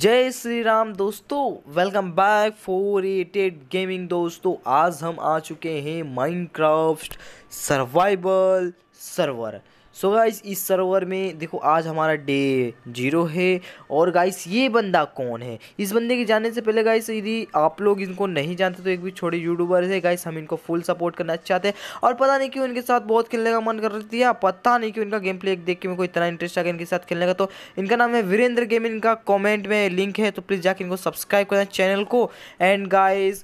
जय श्री राम दोस्तों welcome back फोर एटेड गेमिंग दोस्तों आज हम आ चुके हैं Minecraft survival server so so guys इस सर्वर में देखो आज हमारा डे जीरो है और गाइस ये बंदा कौन है इस बंदे के जाने से पहले गाइस यदि आप लोग इनको नहीं जानते तो एक भी छोटे यूट्यूबर है गाइस हम इनको फुल सपोर्ट करना चाहते हैं और पता नहीं क्यों इनके साथ बहुत खेलने का मन कर रही है पता नहीं क्यों इनका गेम प्ले एक देख के मेरे को इतना इंटरेस्ट आ गया इनके साथ खेलने का तो इनका नाम है वीरेंद्र गेम इनका कॉमेंट में लिंक है तो प्लीज़ जाके इनको सब्सक्राइब करना चैनल को एंड गाइस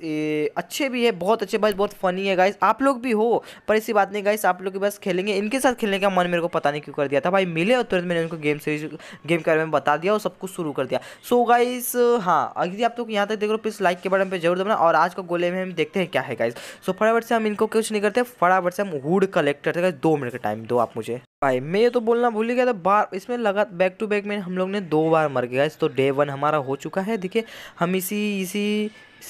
अच्छे भी है बहुत अच्छे भाई बहुत फनी है गाइस आप लोग भी हो पर ऐसी बात नहीं गाइस आप लोग के पास खेलेंगे इनके साथ खेलने का मन मेरे को पता नहीं क्यों कर दिया था भाई मिले और तुरंत मैंने उनको गेम सीरीज गेम के बारे में बता दिया और सब कुछ शुरू कर दिया सो गाइस हाँ अगर आप लोग तो यहाँ तक देख रहे हो प्लीज़ लाइक के बटन पर जरूर देना और आज का गोले में हम देखते हैं क्या है गाइस सो फटाफट से हम इनको कुछ नहीं करते फटाफट से हम हुड कलेक्ट करते दो मिनट का टाइम दो आप मुझे भाई मैं ये तो बोलना भूल ही गया था बार इसमें लगा बैक टू बैक में हम लोग ने दो बार मर गया इस तो डे वन हमारा हो चुका है देखिए हम इसी इसी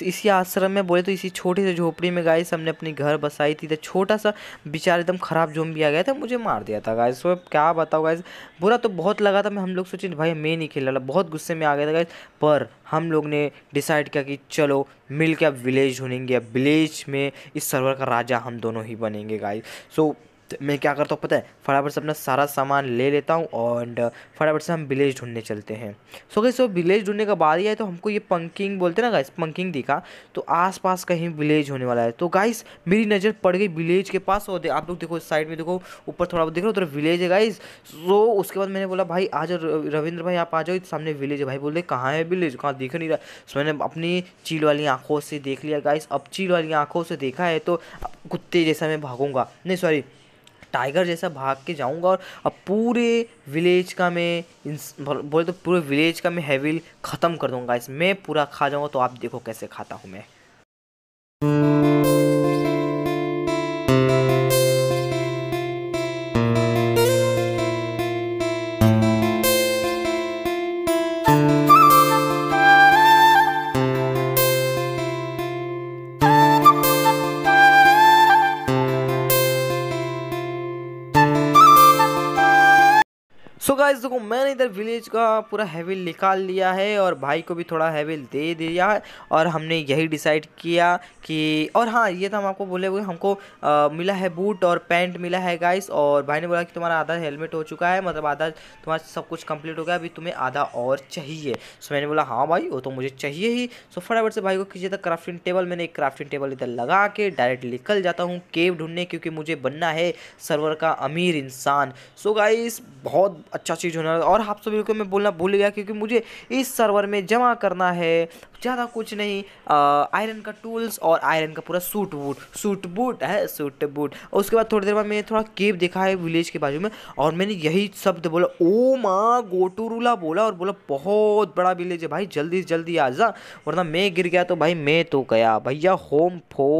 इसी आश्रम में बोले तो इसी छोटी सी झोपड़ी में गाइस हमने अपनी घर बसाई थी तो छोटा सा बेचारा एकदम ख़राब जोम भी आ गया था मुझे मार दिया था गाइस सो तो क्या बताओ गाइस बुरा तो बहुत लगा था मैं हम लोग सोचे भाई मैं नहीं खेल बहुत गुस्से में आ गया था गाइस पर हम लोग ने डिसाइड किया कि चलो मिल के अब विलेज ढूंढेंगे अब विलेज में इस सर्वर का राजा हम दोनों ही बनेंगे गाइस सो तो मैं क्या करता हूँ पता है फटाफट से अपना सारा सामान ले लेता हूँ और uh, फटाफट से हम विलेज ढूंढने चलते हैं सो गई सो विलेज ढूंढने का बाद ही आए तो हमको ये पंकिंग बोलते ना गाइस पंकिंग दिखा तो आसपास कहीं विलेज होने वाला है तो गाइस मेरी नज़र पड़ गई विलेज के पास और आप लोग देखो साइड में देखो ऊपर थोड़ा बहुत देख रहे हो उधर विलेज है गाइस सो उसके बाद मैंने बोला भाई आज रविंद्र भाई आप आ जाओ सामने विलेज है भाई बोल रहे कहाँ है विलेज कहाँ दिख नहीं रहा सो मैंने अपनी चील वाली आँखों से देख लिया गाइस अब चील वाली आंखों से देखा है तो कुत्ते जैसा मैं भागूंगा नहीं सॉरी टाइगर जैसा भाग के जाऊंगा और अब पूरे विलेज का मैं बोले तो पूरे विलेज का मैं हैविल ख़त्म कर दूंगा इसमें पूरा खा जाऊंगा तो आप देखो कैसे खाता हूँ मैं गाइस देखो मैंने इधर विलेज का पूरा हैविल निकाल लिया है और भाई को भी थोड़ा हैविल दे दिया है और हमने यही डिसाइड किया कि और हाँ ये तो हम आपको बोले हुए हमको आ, मिला है बूट और पैंट मिला है गाइस और भाई ने बोला कि तुम्हारा आधा हेलमेट हो चुका है मतलब आधा तुम्हारा सब कुछ कंप्लीट हो गया अभी तुम्हें आधा और चाहिए सो मैंने बोला हाँ भाई वो तो मुझे चाहिए ही सो फटाफट से भाई को कीजिए था क्राफ्टिंग टेबल मैंने एक क्राफ्टिंग टेबल इधर लगा के डायरेक्ट निकल जाता हूँ केव ढूंढने क्योंकि मुझे बनना है सर्वर का अमीर इंसान सो गाइस बहुत अच्छा चीज़ होना और आप सभी को मैं बोलना भूल गया क्योंकि मुझे इस सर्वर में जमा करना है ज़्यादा कुछ नहीं आयरन का टूल्स और आयरन का पूरा सूट वूट सूट बूट है सूट बूट और उसके बाद थोड़ी देर बाद मैंने थोड़ा केव देखा है विलेज के बाजू में और मैंने यही शब्द बोला ओ माँ गोटूरूला बोला और बोला बहुत बड़ा विलेज है भाई जल्दी से जल्दी आ जा वरना मैं गिर गया तो भाई मैं तो गया भैया होम फो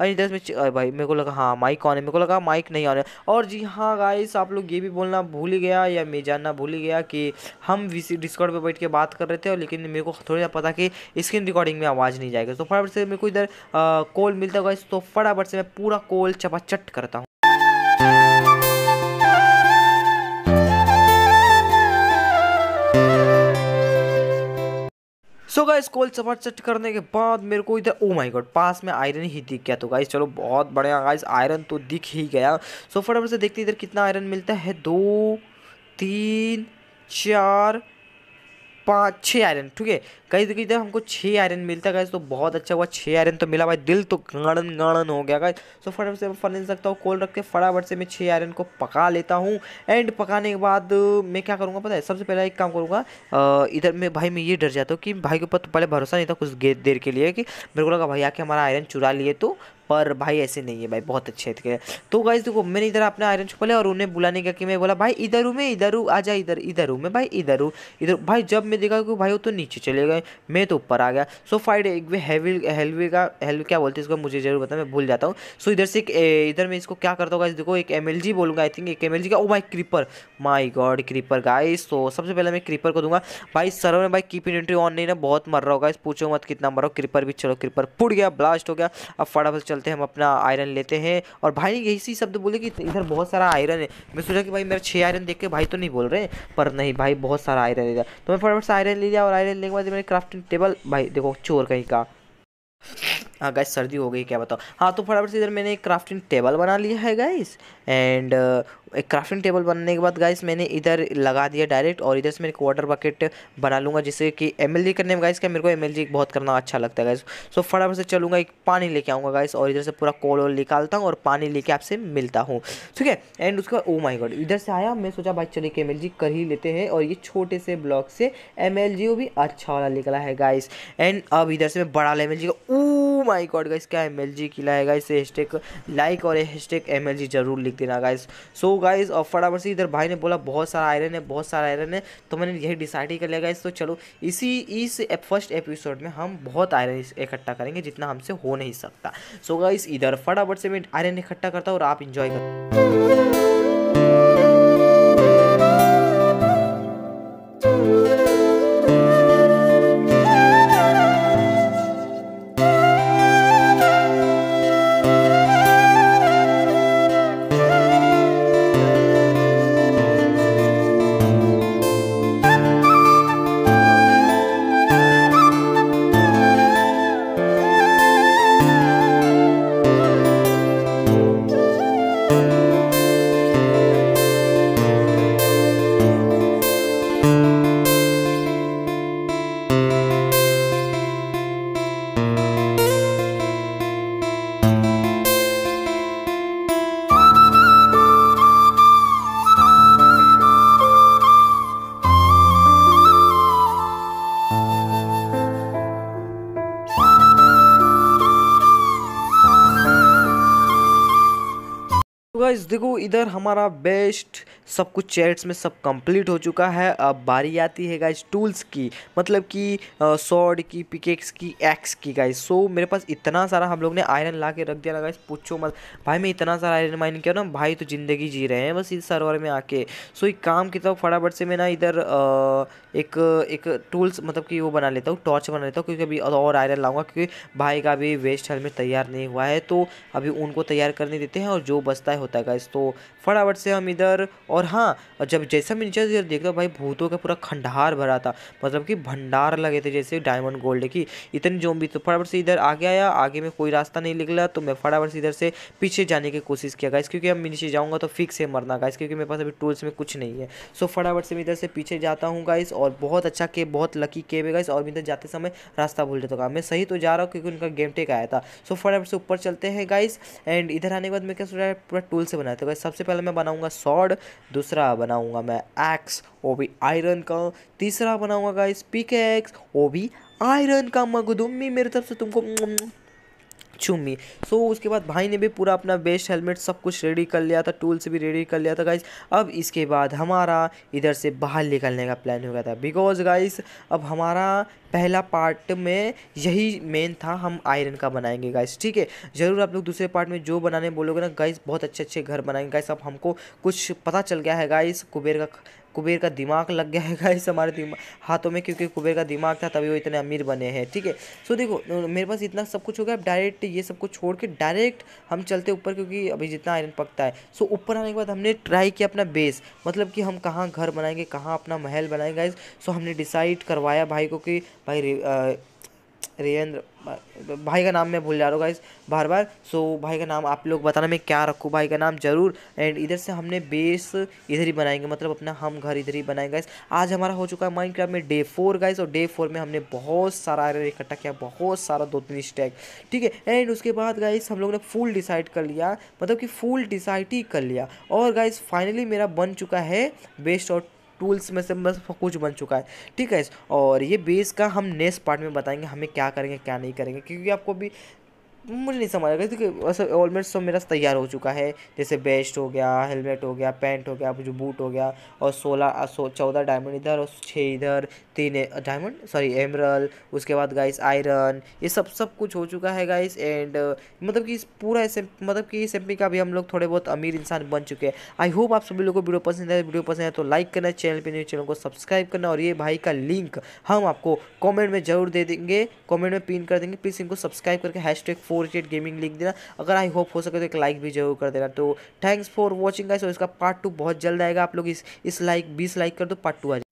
अरे दस में भाई मेरे को लगा हाँ माइक ऑन है मेरे को लगा माइक नहीं ऑन है और जी हाँ गाइस आप लोग ये भी बोलना भूल ही गया या मैं जानना भूल ही गया कि हम डिस्कॉर्ड पर बैठ के बात कर रहे थे लेकिन मेरे को थोड़ा सा पता कि स्क्रीन रिकॉर्डिंग में आवाज़ नहीं जाएगा तो फटाफट से मेरे को इधर कोल मिलता होगा तो फटाफट से मैं पूरा कोल चपाचट करता हूँ सो so गाइस कोल चपट चट करने के बाद मेरे को इधर ओ माय गॉड पास में आयरन ही दिख गया तो गाइस चलो बहुत बढ़िया गाइस आयरन तो दिख ही गया सो so फटाफट से देखते इधर कितना आयरन मिलता है दो तीन चार पाँच छः आयरन ठीक है कई कई दफ़ा हमको छः आयरन मिलता है तो बहुत अच्छा हुआ छः आयरन तो मिला भाई दिल तो गाड़न गाड़न हो गया गाइस तो फटाफट से मैं फन नहीं सकता हूँ कोल रख के फटाफट से मैं छः आयरन को पका लेता हूँ एंड पकाने के बाद मैं क्या करूँगा पता है सबसे पहले एक काम करूँगा इधर मैं भाई मैं ये डर जाता हूँ कि भाई के ऊपर तो पहले भरोसा नहीं था कुछ देर के लिए कि मेरे को लगा भाई आके हमारा आयरन चुरा लिए तो पर भाई ऐसे नहीं है भाई बहुत अच्छे थे तो गाइज देखो मैंने इधर अपना आयरन छुपा लिया और उन्हें बुलाने का कि मैं बोला भाई इधर हूँ मैं इधर हूँ आ जा इधर इधर हूँ मैं भाई इधर हूँ इधर भाई जब मैं देखा कि भाई वो तो नीचे चले गए मैं तो ऊपर आ गया सो फाइड एक भी हैवी का हेलवे क्या बोलते हैं इसको मुझे जरूर बता मैं भूल जाता हूँ सो इधर से इधर मैं इसको क्या करता हूँ गाइज देखो एक एम एल जी बोलूँगा आई थिंक एक एम एल जी का ओ भाई creeper my god creeper guys तो सबसे पहले मैं क्रीपर को दूंगा भाई सर में भाई कीप इन एंट्री ऑन नहीं ना बहुत मर रहा होगा इस पूछो मत कितना मर रहा हो क्रीपर भी चलो क्रीपर फुट गया ब्लास्ट हो गया अब फटाफट चलते हम अपना आयरन लेते हैं और भाई ने इसी शब्द बोले कि इधर बहुत सारा आयरन है मैं सोचा कि भाई मेरा छः आयरन देख के भाई तो नहीं बोल रहे पर नहीं भाई बहुत सारा आयरन इधर तो मैं फटाफट से आयरन ले लिया और आयरन लेने के बाद मेरे क्राफ्टिंग टेबल भाई देखो चोर कहीं का हाँ गाइस सर्दी हो गई क्या बताओ हाँ तो फटाफट से इधर मैंने एक क्राफ्टिंग टेबल बना लिया है गाइस एंड एक क्राफ्टिंग टेबल बनने के बाद गाइस मैंने इधर लगा दिया डायरेक्ट और इधर से मैं एक वाटर बकेट बना लूँगा जिससे कि एम करने में गाइस का मेरे को एम बहुत करना अच्छा लगता है गाइस सो फटाफट से चलूँगा एक पानी लेके आऊँगा गाइस और इधर से पूरा कोल वोल निकालता हूँ और पानी लेके आपसे मिलता हूँ ठीक है एंड उसके बाद ओ माई गॉड इधर से आया मैं सोचा भाई चलिए एम कर ही लेते हैं और ये छोटे से ब्लॉक से एम भी अच्छा वाला निकला है गाइस एंड अब इधर से मैं बड़ा एम एल का ओ माई गॉड गाइस क्या एम एल जी किला है गाइस हैशटैग लाइक और हैशटैग एम एल जी जरूर लिख देना गाइस सो so, गाइज और फटाफट से इधर भाई ने बोला बहुत सारा आयरन है बहुत सारा आयरन है तो मैंने यही डिसाइड ही कर लिया गाइज तो चलो इसी इस फर्स्ट एपिसोड में हम बहुत आयरन इकट्ठा करेंगे जितना हमसे हो नहीं सकता सो गाइज इधर फटाफट से मैं आयरन इकट्ठा करता हूँ और आप इन्जॉय कर गाइस देखो इधर हमारा बेस्ट सब कुछ चैट्स में सब कंप्लीट हो चुका है अब बारी आती है गाइस टूल्स की मतलब कि सॉर्ड की पिकेक्स की एक्स की गाइस सो मेरे पास इतना सारा हम लोग ने आयरन ला के रख दिया गाइस पूछो मत भाई मैं इतना सारा आयरन माइन किया ना भाई तो ज़िंदगी जी रहे हैं बस इस सर्वर में आके सो एक काम की तरफ फटाफट से मैं ना इधर एक एक टूल्स मतलब कि वो बना लेता हूँ टॉर्च बना लेता हूँ क्योंकि अभी और आयरन लाऊंगा क्योंकि भाई का अभी वेस्ट हेलमेट तैयार नहीं हुआ है तो अभी उनको तैयार करने देते हैं और जो बचता है होता जाता है गाइस तो फटाफट से हम इधर और हाँ जब जैसा मैं नीचे देखा भाई भूतों का पूरा खंडहार भरा था मतलब कि भंडार लगे थे जैसे डायमंड गोल्ड की इतनी जोम्बी तो फटाफट से इधर आगे आया आगे में कोई रास्ता नहीं निकला तो मैं फटाफट से इधर से पीछे जाने की कोशिश किया गाइस क्योंकि अब मैं नीचे जाऊँगा तो फिक्स है मरना गाइस क्योंकि मेरे पास अभी टूल्स में कुछ नहीं है सो फटाफट से मैं इधर से पीछे जाता हूँ गाइस और बहुत अच्छा केब बहुत लकी के है गाइस और इधर जाते समय रास्ता भूल जाता हाँ, मैं सही तो जा रहा हूँ क्योंकि उनका गेम टेक आया था सो फटाफट से ऊपर चलते हैं गाइस एंड इधर आने के बाद मैं क्या सोच रहा है पूरा टूल्स टूल से बनाते हुए सबसे पहले मैं बनाऊंगा सॉड दूसरा बनाऊंगा मैं एक्स वो भी आयरन का तीसरा बनाऊंगा गाइस पिक एक्स वो भी आयरन का मगदुम्मी मेरी तरफ से तुमको चुम्मी सो so, उसके बाद भाई ने भी पूरा अपना बेस्ट हेलमेट सब कुछ रेडी कर लिया था टूल्स भी रेडी कर लिया था गाइस अब इसके बाद हमारा इधर से बाहर निकलने का प्लान हो गया था बिकॉज गाइस अब हमारा पहला पार्ट में यही मेन था हम आयरन का बनाएंगे गाइस ठीक है ज़रूर आप लोग दूसरे पार्ट में जो बनाने बोलोगे ना गाइस बहुत अच्छे अच्छे घर बनाएंगे गाइस अब हमको कुछ पता चल गया है गाइस कुबेर का कुबेर का दिमाग लग गया है गाइस हमारे दिमाग हाथों में क्योंकि कुबेर का दिमाग था तभी वो इतने अमीर बने हैं ठीक है सो देखो मेरे पास इतना सब कुछ हो गया अब डायरेक्ट ये सब कुछ छोड़ के डायरेक्ट हम चलते ऊपर क्योंकि अभी जितना आयरन पकता है सो ऊपर आने के बाद हमने ट्राई किया अपना बेस मतलब कि हम कहाँ घर बनाएंगे कहाँ अपना महल बनाएंगे गाइस सो हमने डिसाइड करवाया भाई को कि भाई रेन्द्र भाई का नाम मैं भूल जा रहा हूँ गाइस बार बार सो भाई का नाम आप लोग बताना मैं क्या रखूँ भाई का नाम ज़रूर एंड इधर से हमने बेस इधर ही बनाएंगे मतलब अपना हम घर इधर ही बनाएंगे गाइस आज हमारा हो चुका है माइंड में डे फोर गाइस और डे फोर में हमने बहुत सारा आयरन इकट्ठा किया बहुत सारा दो तीन स्टैक ठीक है एंड उसके बाद गाइस हम लोग ने फुल डिसाइड कर लिया मतलब कि फुल डिसाइड ही कर लिया और गाइस फाइनली मेरा बन चुका है बेस्ट और टूल्स में से बस कुछ बन चुका है ठीक है और ये बेस का हम नेक्स्ट पार्ट में बताएंगे हमें क्या करेंगे क्या नहीं करेंगे क्योंकि आपको भी मुझे नहीं समझ आया क्योंकि वैसे ऑलमेट सब मेरा तैयार हो चुका है जैसे बेस्ट हो गया हेलमेट हो गया पैंट हो गया जो बूट हो गया और सोलह सो चौदह डायमंड इधर और छः इधर तीन डायमंड सॉरी एमरल उसके बाद गाइस आयरन ये सब सब कुछ हो चुका है गाइस एंड मतलब कि इस पूरा एस मतलब कि इस एम का भी हम लोग थोड़े बहुत अमीर इंसान बन चुके हैं आई होप आप सभी लोगों को वीडियो पसंद है वीडियो पसंद है तो लाइक करना चैनल पर न्यूज चैनल को सब्सक्राइब करना और ये भाई का लिंक हम आपको कॉमेंट में जरूर दे देंगे कॉमेंट में पिन कर देंगे प्लीज़ इनको सब्सक्राइब करके हैश फोर एट गेमिंग लिख देना अगर आई होप हो सके तो एक लाइक भी जरूर कर देना तो थैंक्स फॉर वॉचिंग गाइस और इसका पार्ट टू बहुत जल्द आएगा आप लोग इस इस लाइक बीस लाइक कर दो पार्ट टू आ